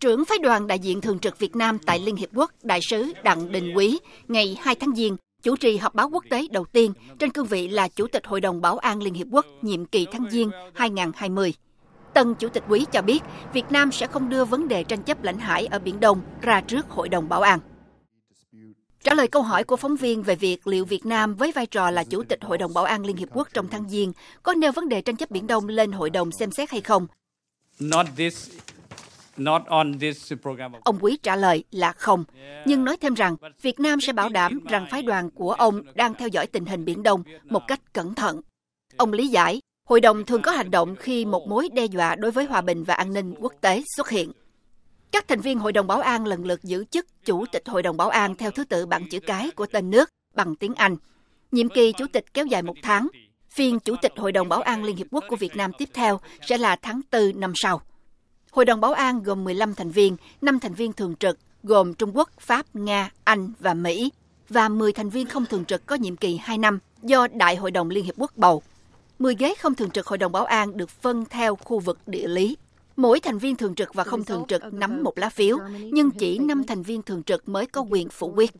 Trưởng phái đoàn đại diện thường trực Việt Nam tại Liên Hiệp Quốc, Đại sứ Đặng Đình Quý, ngày 2 tháng Giêng, chủ trì họp báo quốc tế đầu tiên trên cương vị là Chủ tịch Hội đồng Bảo an Liên Hiệp Quốc nhiệm kỳ tháng Giêng 2020. Tân Chủ tịch Quý cho biết Việt Nam sẽ không đưa vấn đề tranh chấp lãnh hải ở Biển Đông ra trước Hội đồng Bảo an. Trả lời câu hỏi của phóng viên về việc liệu Việt Nam với vai trò là Chủ tịch Hội đồng Bảo an Liên Hiệp Quốc trong tháng Giêng có nêu vấn đề tranh chấp Biển Đông lên Hội đồng xem xét hay không. Ông Quý trả lời là không, nhưng nói thêm rằng Việt Nam sẽ bảo đảm rằng phái đoàn của ông đang theo dõi tình hình Biển Đông một cách cẩn thận. Ông lý giải, Hội đồng thường có hành động khi một mối đe dọa đối với hòa bình và an ninh quốc tế xuất hiện. Các thành viên Hội đồng Bảo an lần lượt giữ chức Chủ tịch Hội đồng Bảo an theo thứ tự bằng chữ cái của tên nước bằng tiếng Anh. Nhiệm kỳ Chủ tịch kéo dài một tháng. Phiên Chủ tịch Hội đồng Bảo an Liên Hiệp Quốc của Việt Nam tiếp theo sẽ là tháng 4 năm sau. Hội đồng Bảo an gồm 15 thành viên, 5 thành viên thường trực gồm Trung Quốc, Pháp, Nga, Anh và Mỹ và 10 thành viên không thường trực có nhiệm kỳ 2 năm do Đại hội đồng Liên Hiệp Quốc bầu. 10 ghế không thường trực Hội đồng Bảo an được phân theo khu vực địa lý. Mỗi thành viên thường trực và không thường trực nắm một lá phiếu, nhưng chỉ 5 thành viên thường trực mới có quyền phủ quyết.